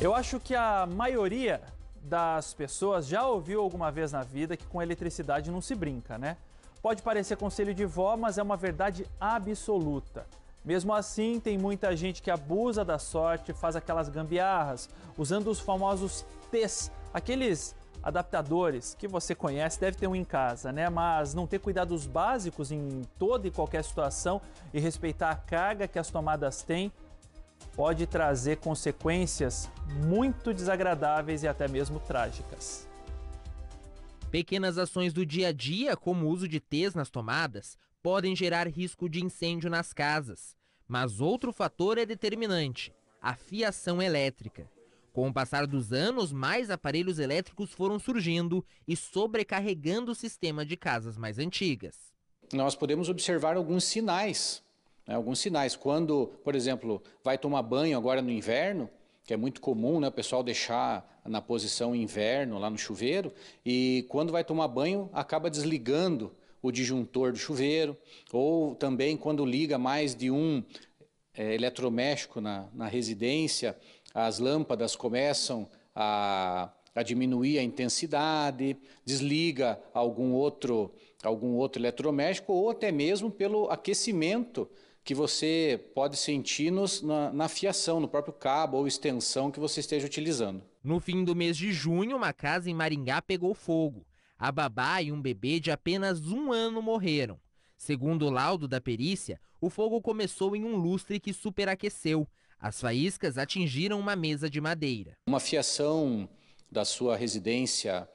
Eu acho que a maioria das pessoas já ouviu alguma vez na vida que com eletricidade não se brinca, né? Pode parecer conselho de vó, mas é uma verdade absoluta. Mesmo assim, tem muita gente que abusa da sorte, faz aquelas gambiarras, usando os famosos T's, aqueles adaptadores que você conhece, deve ter um em casa, né? Mas não ter cuidados básicos em toda e qualquer situação e respeitar a carga que as tomadas têm pode trazer consequências muito desagradáveis e até mesmo trágicas. Pequenas ações do dia a dia, como o uso de tes nas tomadas, podem gerar risco de incêndio nas casas. Mas outro fator é determinante: a fiação elétrica. Com o passar dos anos, mais aparelhos elétricos foram surgindo e sobrecarregando o sistema de casas mais antigas. Nós podemos observar alguns sinais né? Alguns sinais. Quando, por exemplo, vai tomar banho agora no inverno, que é muito comum né, o pessoal deixar na posição inverno, lá no chuveiro, e quando vai tomar banho, acaba desligando o disjuntor do chuveiro, ou também quando liga mais de um é, na, na residência, as lâmpadas começam a, a diminuir a intensidade, desliga algum outro, algum outro eletrodoméstico, ou até mesmo pelo aquecimento que você pode sentir nos, na, na fiação, no próprio cabo ou extensão que você esteja utilizando. No fim do mês de junho, uma casa em Maringá pegou fogo. A babá e um bebê de apenas um ano morreram. Segundo o laudo da perícia, o fogo começou em um lustre que superaqueceu. As faíscas atingiram uma mesa de madeira. Uma fiação da sua residência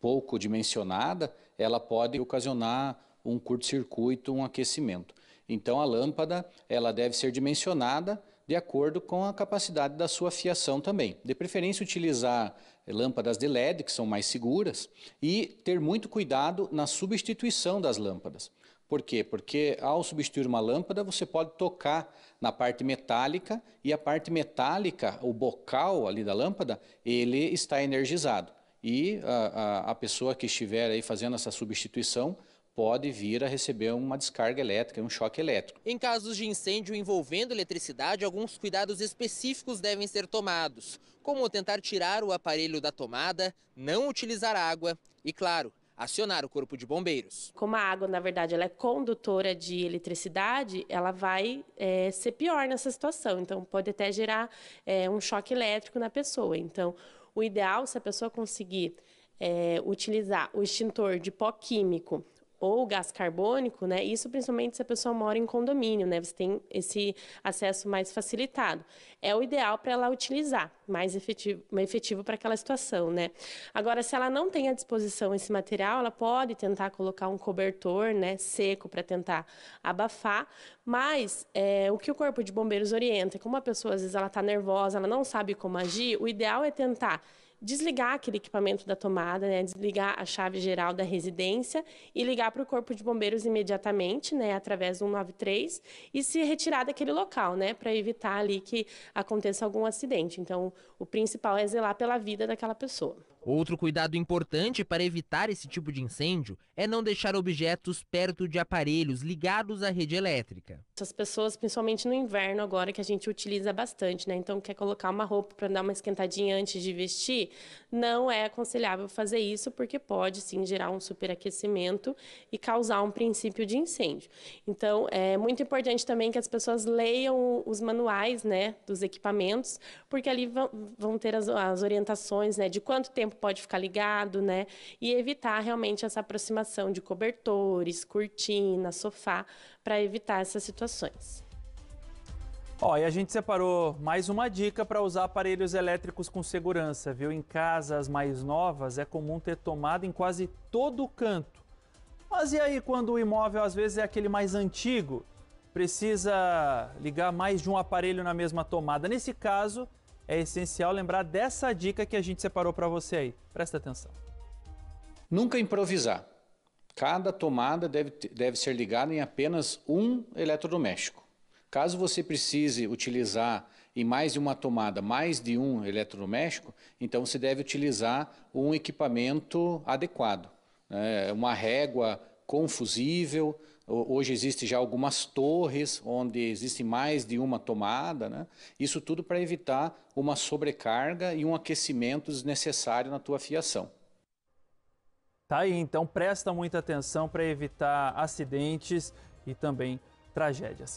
pouco dimensionada, ela pode ocasionar um curto-circuito, um aquecimento. Então a lâmpada ela deve ser dimensionada de acordo com a capacidade da sua fiação também. De preferência utilizar lâmpadas de LED que são mais seguras e ter muito cuidado na substituição das lâmpadas. Por quê? Porque ao substituir uma lâmpada, você pode tocar na parte metálica e a parte metálica, o bocal ali da lâmpada, ele está energizado. E a, a, a pessoa que estiver aí fazendo essa substituição pode vir a receber uma descarga elétrica, um choque elétrico. Em casos de incêndio envolvendo eletricidade, alguns cuidados específicos devem ser tomados, como tentar tirar o aparelho da tomada, não utilizar água e, claro, acionar o corpo de bombeiros. Como a água, na verdade, ela é condutora de eletricidade, ela vai é, ser pior nessa situação. Então, pode até gerar é, um choque elétrico na pessoa. Então, o ideal, se a pessoa conseguir é, utilizar o extintor de pó químico ou gás carbônico, né? Isso principalmente se a pessoa mora em condomínio, né? Você tem esse acesso mais facilitado. É o ideal para ela utilizar, mais efetivo, efetivo para aquela situação, né? Agora, se ela não tem à disposição esse material, ela pode tentar colocar um cobertor, né, seco para tentar abafar. Mas é, o que o corpo de bombeiros orienta, como é a pessoa às vezes ela está nervosa, ela não sabe como agir, o ideal é tentar desligar aquele equipamento da tomada, né, desligar a chave geral da residência e ligar para o Corpo de Bombeiros imediatamente, né, através do 193 e se retirar daquele local, né, para evitar ali que aconteça algum acidente. Então, o principal é zelar pela vida daquela pessoa. Outro cuidado importante para evitar esse tipo de incêndio é não deixar objetos perto de aparelhos ligados à rede elétrica. As pessoas, principalmente no inverno agora, que a gente utiliza bastante, né? Então, quer colocar uma roupa para dar uma esquentadinha antes de vestir, não é aconselhável fazer isso, porque pode sim gerar um superaquecimento e causar um princípio de incêndio. Então, é muito importante também que as pessoas leiam os manuais, né, dos equipamentos, porque ali vão, ter as, as orientações, né, de quanto tempo pode ficar ligado, né? E evitar realmente essa aproximação de cobertores, cortina, sofá, para evitar essas situações. Ó, e a gente separou mais uma dica para usar aparelhos elétricos com segurança, viu? Em casas mais novas é comum ter tomada em quase todo canto. Mas e aí quando o imóvel às vezes é aquele mais antigo? Precisa ligar mais de um aparelho na mesma tomada. Nesse caso, é essencial lembrar dessa dica que a gente separou para você aí. Presta atenção. Nunca improvisar. Cada tomada deve, deve ser ligada em apenas um eletrodoméstico. Caso você precise utilizar em mais de uma tomada mais de um eletrodoméstico, então você deve utilizar um equipamento adequado. Né? Uma régua confusível. Hoje existe já algumas torres onde existe mais de uma tomada, né? Isso tudo para evitar uma sobrecarga e um aquecimento desnecessário na tua fiação. Tá aí, então presta muita atenção para evitar acidentes e também tragédias.